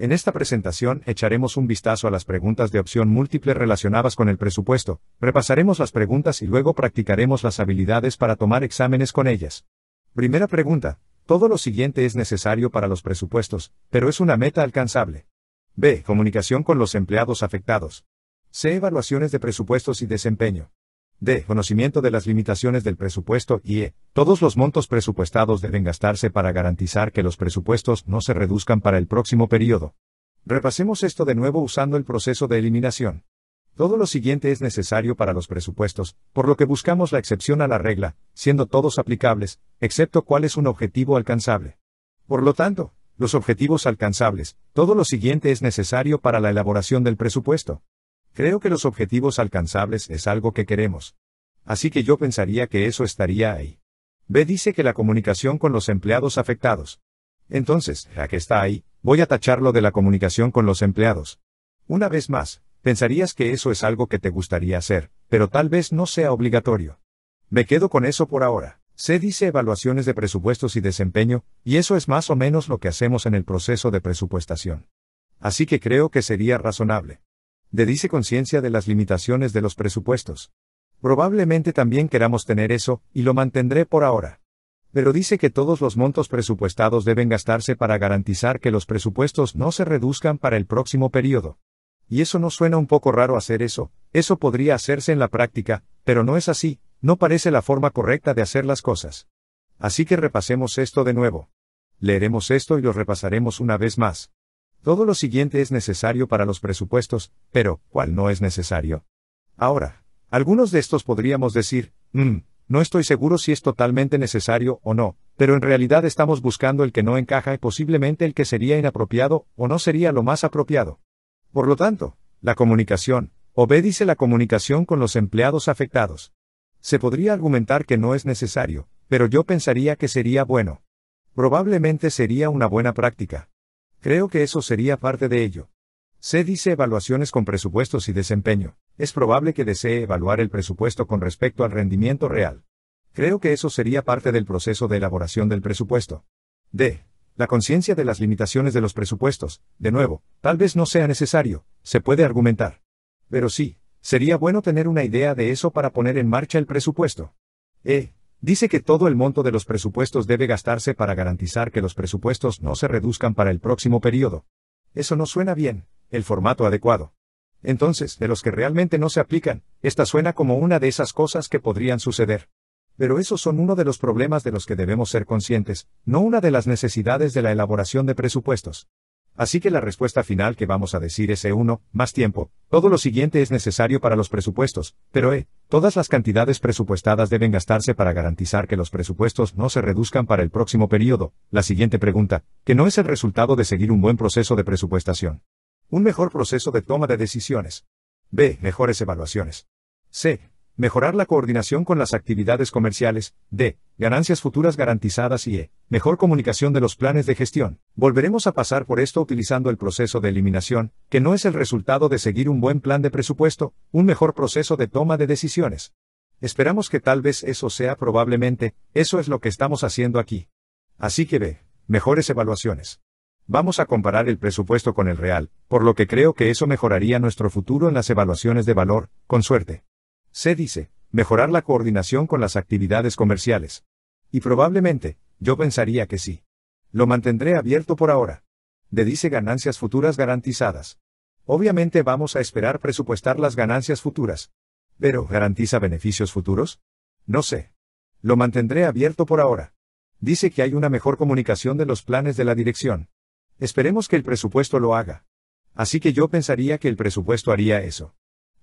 En esta presentación echaremos un vistazo a las preguntas de opción múltiple relacionadas con el presupuesto, repasaremos las preguntas y luego practicaremos las habilidades para tomar exámenes con ellas. Primera pregunta, todo lo siguiente es necesario para los presupuestos, pero es una meta alcanzable. B. Comunicación con los empleados afectados. C. Evaluaciones de presupuestos y desempeño. D. Conocimiento de las limitaciones del presupuesto y E. Todos los montos presupuestados deben gastarse para garantizar que los presupuestos no se reduzcan para el próximo periodo. Repasemos esto de nuevo usando el proceso de eliminación. Todo lo siguiente es necesario para los presupuestos, por lo que buscamos la excepción a la regla, siendo todos aplicables, excepto cuál es un objetivo alcanzable. Por lo tanto, los objetivos alcanzables, todo lo siguiente es necesario para la elaboración del presupuesto. Creo que los objetivos alcanzables es algo que queremos. Así que yo pensaría que eso estaría ahí. B dice que la comunicación con los empleados afectados. Entonces, ya que está ahí, voy a tacharlo de la comunicación con los empleados. Una vez más, pensarías que eso es algo que te gustaría hacer, pero tal vez no sea obligatorio. Me quedo con eso por ahora. C dice evaluaciones de presupuestos y desempeño, y eso es más o menos lo que hacemos en el proceso de presupuestación. Así que creo que sería razonable de dice conciencia de las limitaciones de los presupuestos. Probablemente también queramos tener eso, y lo mantendré por ahora. Pero dice que todos los montos presupuestados deben gastarse para garantizar que los presupuestos no se reduzcan para el próximo periodo. Y eso no suena un poco raro hacer eso, eso podría hacerse en la práctica, pero no es así, no parece la forma correcta de hacer las cosas. Así que repasemos esto de nuevo. Leeremos esto y lo repasaremos una vez más. Todo lo siguiente es necesario para los presupuestos, pero, ¿cuál no es necesario? Ahora, algunos de estos podríamos decir, mm, no estoy seguro si es totalmente necesario o no, pero en realidad estamos buscando el que no encaja y posiblemente el que sería inapropiado o no sería lo más apropiado. Por lo tanto, la comunicación, obedece la comunicación con los empleados afectados. Se podría argumentar que no es necesario, pero yo pensaría que sería bueno. Probablemente sería una buena práctica. Creo que eso sería parte de ello. C. dice evaluaciones con presupuestos y desempeño. Es probable que desee evaluar el presupuesto con respecto al rendimiento real. Creo que eso sería parte del proceso de elaboración del presupuesto. D. La conciencia de las limitaciones de los presupuestos, de nuevo, tal vez no sea necesario, se puede argumentar. Pero sí, sería bueno tener una idea de eso para poner en marcha el presupuesto. E. Dice que todo el monto de los presupuestos debe gastarse para garantizar que los presupuestos no se reduzcan para el próximo periodo. Eso no suena bien, el formato adecuado. Entonces, de los que realmente no se aplican, esta suena como una de esas cosas que podrían suceder. Pero esos son uno de los problemas de los que debemos ser conscientes, no una de las necesidades de la elaboración de presupuestos. Así que la respuesta final que vamos a decir es E1, más tiempo, todo lo siguiente es necesario para los presupuestos, pero E, Todas las cantidades presupuestadas deben gastarse para garantizar que los presupuestos no se reduzcan para el próximo periodo. La siguiente pregunta, que no es el resultado de seguir un buen proceso de presupuestación. Un mejor proceso de toma de decisiones. B. Mejores evaluaciones. C. Mejorar la coordinación con las actividades comerciales. D. Ganancias futuras garantizadas y E. Mejor comunicación de los planes de gestión. Volveremos a pasar por esto utilizando el proceso de eliminación, que no es el resultado de seguir un buen plan de presupuesto, un mejor proceso de toma de decisiones. Esperamos que tal vez eso sea probablemente, eso es lo que estamos haciendo aquí. Así que ve, mejores evaluaciones. Vamos a comparar el presupuesto con el real, por lo que creo que eso mejoraría nuestro futuro en las evaluaciones de valor, con suerte. Se dice, mejorar la coordinación con las actividades comerciales. Y probablemente, yo pensaría que sí. Lo mantendré abierto por ahora. De dice ganancias futuras garantizadas. Obviamente vamos a esperar presupuestar las ganancias futuras. Pero, ¿garantiza beneficios futuros? No sé. Lo mantendré abierto por ahora. Dice que hay una mejor comunicación de los planes de la dirección. Esperemos que el presupuesto lo haga. Así que yo pensaría que el presupuesto haría eso.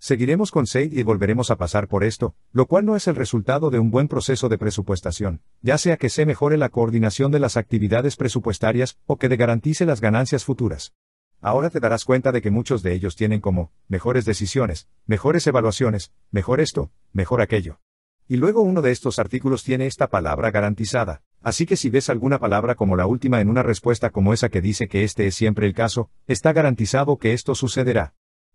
Seguiremos con seis y volveremos a pasar por esto, lo cual no es el resultado de un buen proceso de presupuestación, ya sea que se mejore la coordinación de las actividades presupuestarias o que de garantice las ganancias futuras. Ahora te darás cuenta de que muchos de ellos tienen como, mejores decisiones, mejores evaluaciones, mejor esto, mejor aquello. Y luego uno de estos artículos tiene esta palabra garantizada, así que si ves alguna palabra como la última en una respuesta como esa que dice que este es siempre el caso, está garantizado que esto sucederá.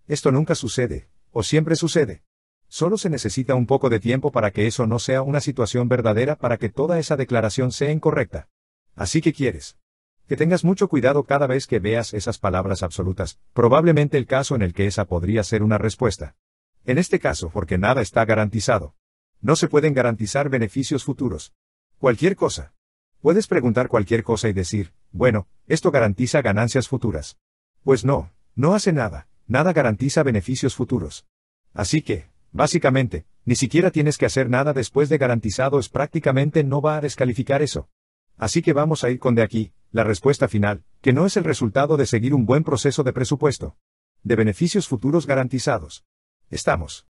Esto nunca sucede, o siempre sucede. Solo se necesita un poco de tiempo para que eso no sea una situación verdadera para que toda esa declaración sea incorrecta. Así que quieres. Que tengas mucho cuidado cada vez que veas esas palabras absolutas, probablemente el caso en el que esa podría ser una respuesta. En este caso, porque nada está garantizado. No se pueden garantizar beneficios futuros. Cualquier cosa. Puedes preguntar cualquier cosa y decir, bueno, esto garantiza ganancias futuras. Pues no, no hace nada nada garantiza beneficios futuros. Así que, básicamente, ni siquiera tienes que hacer nada después de garantizado es prácticamente no va a descalificar eso. Así que vamos a ir con de aquí, la respuesta final, que no es el resultado de seguir un buen proceso de presupuesto. De beneficios futuros garantizados. Estamos.